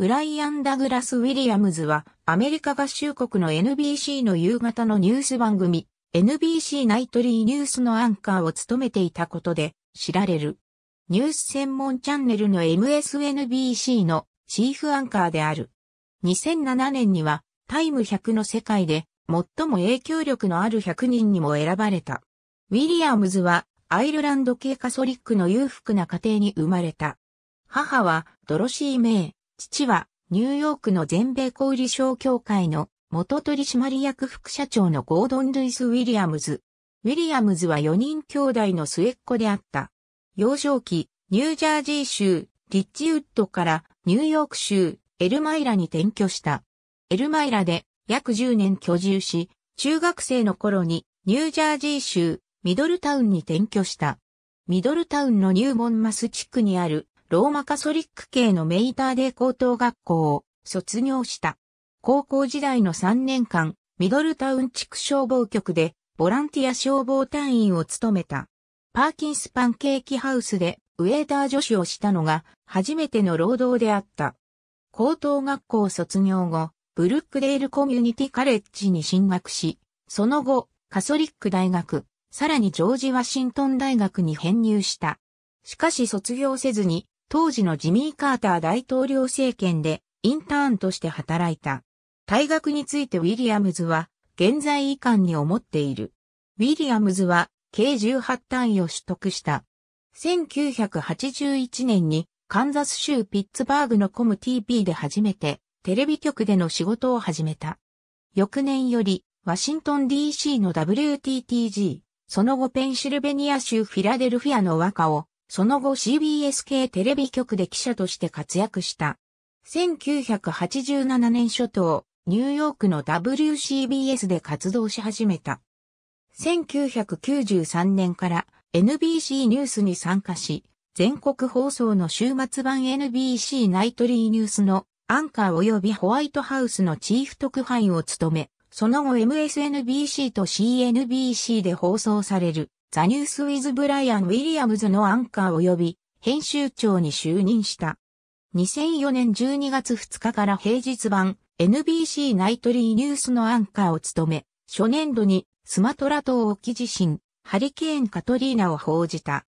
ブライアン・ダグラス・ウィリアムズは、アメリカ合衆国の NBC の夕方のニュース番組、NBC ナイトリーニュースのアンカーを務めていたことで知られる。ニュース専門チャンネルの MSNBC のチーフアンカーである。2007年にはタイム100の世界で最も影響力のある100人にも選ばれた。ウィリアムズはアイルランド系カソリックの裕福な家庭に生まれた。母はドロシー・メイ、父はニューヨークの全米小売商協会の元取締役副社長のゴードン・ルイス・ウィリアムズ。ウィリアムズは4人兄弟の末っ子であった。幼少期、ニュージャージー州、リッチウッドからニューヨーク州、エルマイラに転居した。エルマイラで約10年居住し、中学生の頃にニュージャージー州、ミドルタウンに転居した。ミドルタウンのニューモンマス地区にあるローマカソリック系のメイターで高等学校を卒業した。高校時代の3年間、ミドルタウン地区消防局でボランティア消防隊員を務めた。パーキンスパンケーキハウスでウェーター助手をしたのが初めての労働であった。高等学校卒業後、ブルックデールコミュニティカレッジに進学し、その後、カソリック大学、さらにジョージ・ワシントン大学に編入した。しかし卒業せずに当時のジミー・カーター大統領政権でインターンとして働いた。退学についてウィリアムズは現在遺憾に思っている。ウィリアムズは計18単位を取得した。1981年にカンザス州ピッツバーグのコム t p で初めてテレビ局での仕事を始めた。翌年よりワシントン DC の WTTG、その後ペンシルベニア州フィラデルフィアの和歌をその後 CBS 系テレビ局で記者として活躍した。1987年初頭、ニューヨークの WCBS で活動し始めた。1993年から NBC ニュースに参加し、全国放送の週末版 NBC ナイトリーニュースのアンカー及びホワイトハウスのチーフ特派員を務め、その後 MSNBC と CNBC で放送されるザ・ニュース・ウィズ・ブライアン・ウィリアムズのアンカー及び編集長に就任した。2004年12月2日から平日版 NBC ナイトリーニュースのアンカーを務め、初年度にスマトラ島沖地震、ハリケーン・カトリーナを報じた。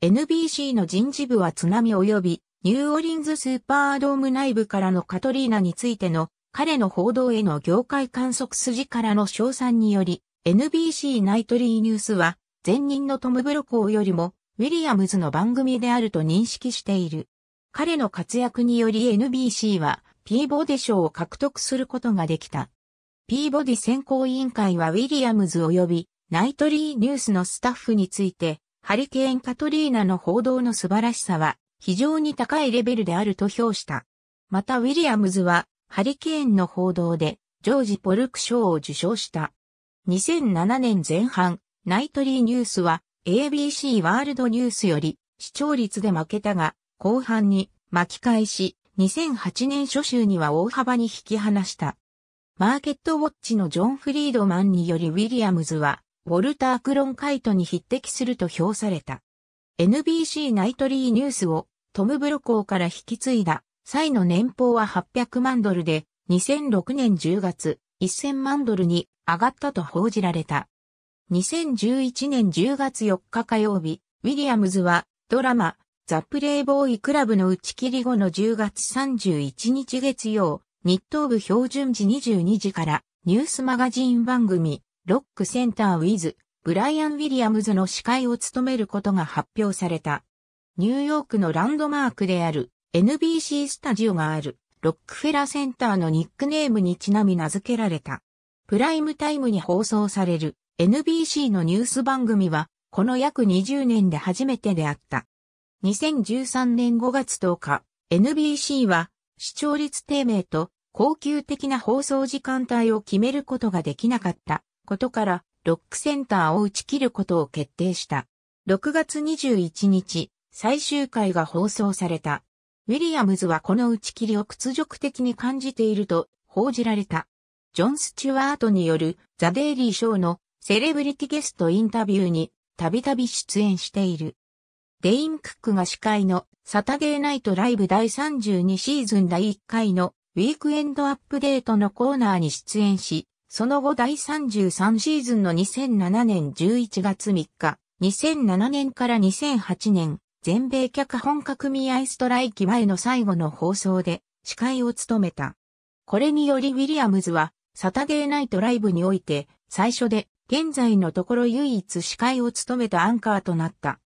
NBC の人事部は津波及びニューオリンズスーパードーム内部からのカトリーナについての彼の報道への業界観測筋からの賞賛により NBC ナイトリーニュースは前任のトム・ブロコーよりも、ウィリアムズの番組であると認識している。彼の活躍により NBC は、ピーボディ賞を獲得することができた。ピーボディ選考委員会はウィリアムズ及び、ナイトリーニュースのスタッフについて、ハリケーン・カトリーナの報道の素晴らしさは、非常に高いレベルであると評した。またウィリアムズは、ハリケーンの報道で、ジョージ・ポルク賞を受賞した。2007年前半、ナイトリーニュースは ABC ワールドニュースより視聴率で負けたが後半に巻き返し2008年初週には大幅に引き離した。マーケットウォッチのジョン・フリードマンによりウィリアムズはウォルター・クロンカイトに匹敵すると評された。NBC ナイトリーニュースをトム・ブロコーから引き継いだ際の年俸は800万ドルで2006年10月1000万ドルに上がったと報じられた。2011年10月4日火曜日、ウィリアムズはドラマ、ザ・プレイボーイ・クラブの打ち切り後の10月31日月曜、日東部標準時22時からニュースマガジン番組、ロックセンター・ウィズ、ブライアン・ウィリアムズの司会を務めることが発表された。ニューヨークのランドマークである NBC スタジオがあるロックフェラセンターのニックネームにちなみ名付けられた。プライムタイムに放送される NBC のニュース番組は、この約20年で初めてであった。2013年5月10日、NBC は、視聴率低迷と、高級的な放送時間帯を決めることができなかったことから、ロックセンターを打ち切ることを決定した。6月21日、最終回が放送された。ウィリアムズはこの打ち切りを屈辱的に感じていると報じられた。ジョン・スチュワートによるザ・デイリー・ショーのセレブリティゲストインタビューにたびたび出演している。デイン・クックが司会のサタデーナイトライブ第32シーズン第1回のウィークエンドアップデートのコーナーに出演し、その後第33シーズンの2007年11月3日、2007年から2008年、全米脚本家組合ストライキ前の最後の放送で司会を務めた。これによりウィリアムズはサタデーナイトライブにおいて最初で現在のところ唯一司会を務めたアンカーとなった。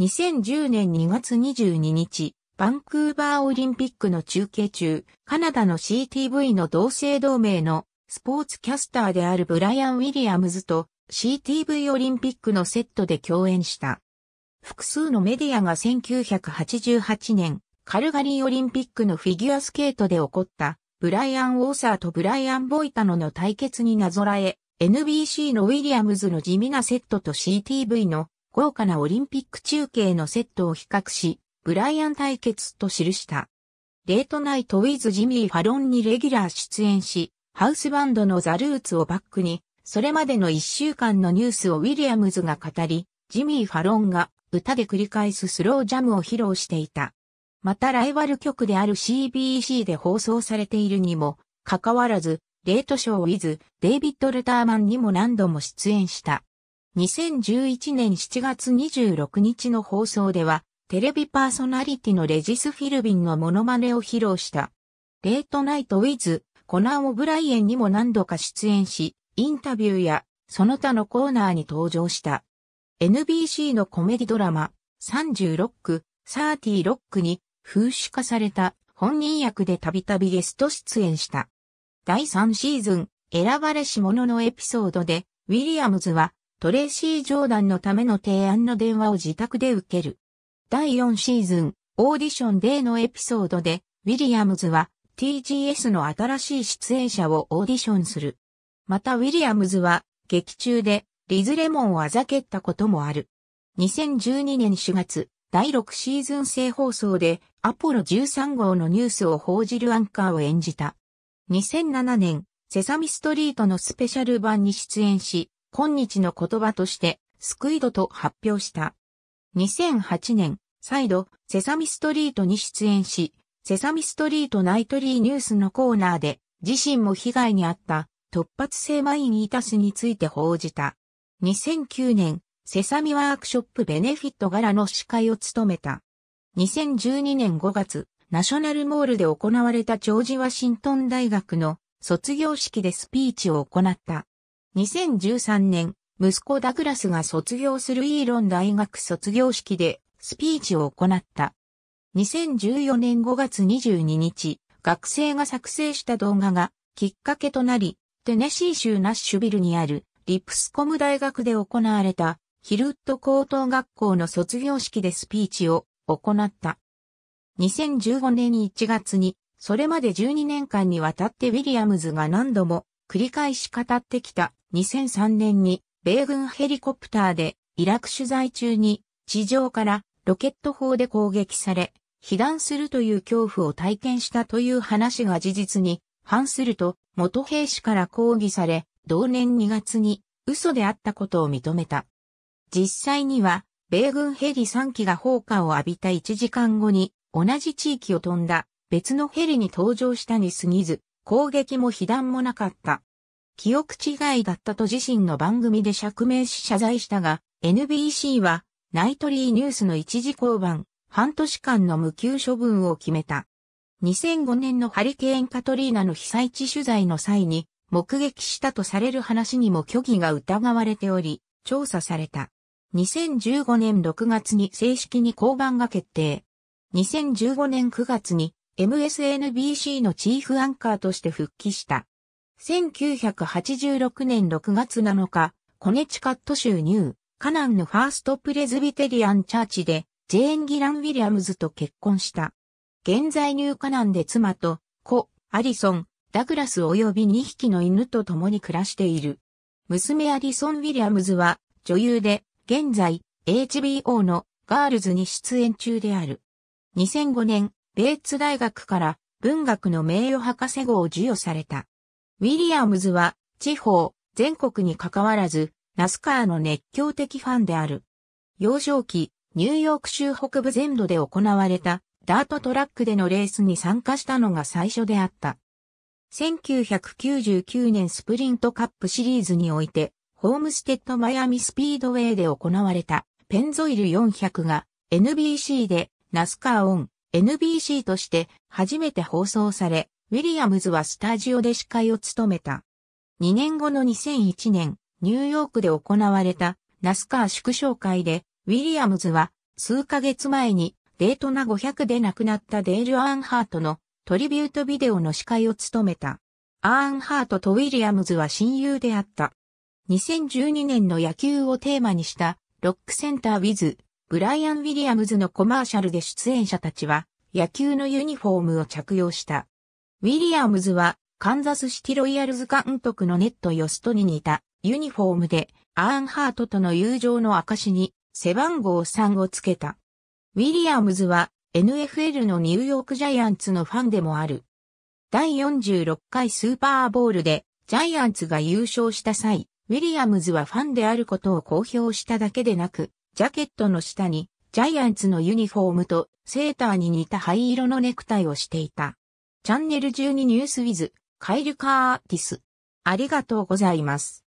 2010年2月22日、バンクーバーオリンピックの中継中、カナダの CTV の同姓同名のスポーツキャスターであるブライアン・ウィリアムズと CTV オリンピックのセットで共演した。複数のメディアが1988年、カルガリーオリンピックのフィギュアスケートで起こった、ブライアン・ウォーサーとブライアン・ボイタノの対決になぞらえ、NBC のウィリアムズの地味なセットと CTV の豪華なオリンピック中継のセットを比較し、ブライアン対決と記した。デートナイトウィズ・ジミー・ファロンにレギュラー出演し、ハウスバンドのザ・ルーツをバックに、それまでの一週間のニュースをウィリアムズが語り、ジミー・ファロンが歌で繰り返すスロージャムを披露していた。またライバル曲である CBC で放送されているにも、かかわらず、レートショーウィズ、デイビッド・ルターマンにも何度も出演した。2011年7月26日の放送では、テレビパーソナリティのレジス・フィルビンのモノマネを披露した。レートナイト・ウィズ、コナン・オブライエンにも何度か出演し、インタビューや、その他のコーナーに登場した。NBC のコメディドラマ、36区、36区に、風刺化された本人役でたびたびゲスト出演した。第3シーズン、選ばれし者のエピソードで、ウィリアムズは、トレーシー・ジョーダンのための提案の電話を自宅で受ける。第4シーズン、オーディションデーのエピソードで、ウィリアムズは、TGS の新しい出演者をオーディションする。またウィリアムズは、劇中で、リズ・レモンをあざけったこともある。2012年4月、第6シーズン制放送で、アポロ13号のニュースを報じるアンカーを演じた。2007年、セサミストリートのスペシャル版に出演し、今日の言葉として、救いドと発表した。2008年、再度、セサミストリートに出演し、セサミストリートナイトリーニュースのコーナーで、自身も被害に遭った突発性マインイタスについて報じた。2009年、セサミワークショップベネフィット柄の司会を務めた。2012年5月、ナショナルモールで行われたジョージ・ワシントン大学の卒業式でスピーチを行った。2013年、息子ダグラスが卒業するイーロン大学卒業式でスピーチを行った。2014年5月22日、学生が作成した動画がきっかけとなり、テネシー州ナッシュビルにあるリプスコム大学で行われたヒルット高等学校の卒業式でスピーチを行った。2015年1月に、それまで12年間にわたってウィリアムズが何度も繰り返し語ってきた2003年に米軍ヘリコプターでイラク取材中に地上からロケット砲で攻撃され、被弾するという恐怖を体験したという話が事実に反すると元兵士から抗議され、同年2月に嘘であったことを認めた。実際には米軍ヘリ3機が放火を浴びた1時間後に同じ地域を飛んだ別のヘリに搭乗したに過ぎず、攻撃も被弾もなかった。記憶違いだったと自身の番組で釈明し謝罪したが、NBC はナイトリーニュースの一時降板、半年間の無給処分を決めた。2005年のハリケーンカトリーナの被災地取材の際に目撃したとされる話にも虚偽が疑われており、調査された。2015年6月に正式に降板が決定。2015年9月に MSNBC のチーフアンカーとして復帰した。1986年6月7日、コネチカット州ニュー、カナンのファーストプレズビテリアンチャーチで、ジェーン・ギラン・ウィリアムズと結婚した。現在ニューカナンで妻と、子、アリソン、ダグラス及び2匹の犬と共に暮らしている。娘アリソン・ウィリアムズは、女優で、現在、HBO のガールズに出演中である。2005年、ベーツ大学から文学の名誉博士号を授与された。ウィリアムズは地方、全国に関わらず、ナスカーの熱狂的ファンである。幼少期、ニューヨーク州北部全土で行われたダートトラックでのレースに参加したのが最初であった。1999年スプリントカップシリーズにおいて、ホームステッドマイアミスピードウェイで行われたペンゾイル400が NBC でナスカーオン NBC として初めて放送され、ウィリアムズはスタジオで司会を務めた。2年後の2001年、ニューヨークで行われたナスカー祝賞会で、ウィリアムズは数ヶ月前にデートナ500で亡くなったデール・アーンハートのトリビュートビデオの司会を務めた。アーンハートとウィリアムズは親友であった。2012年の野球をテーマにしたロックセンターウィズ・ブライアン・ウィリアムズのコマーシャルで出演者たちは野球のユニフォームを着用した。ウィリアムズはカンザスシティロイヤルズ監督のネット・ヨストに似たユニフォームでアーンハートとの友情の証に背番号3をつけた。ウィリアムズは NFL のニューヨークジャイアンツのファンでもある。第46回スーパーボールでジャイアンツが優勝した際、ウィリアムズはファンであることを公表しただけでなく、ジャケットの下に、ジャイアンツのユニフォームとセーターに似た灰色のネクタイをしていた。チャンネル12ニュースウィズ、カイル・カーティス。ありがとうございます。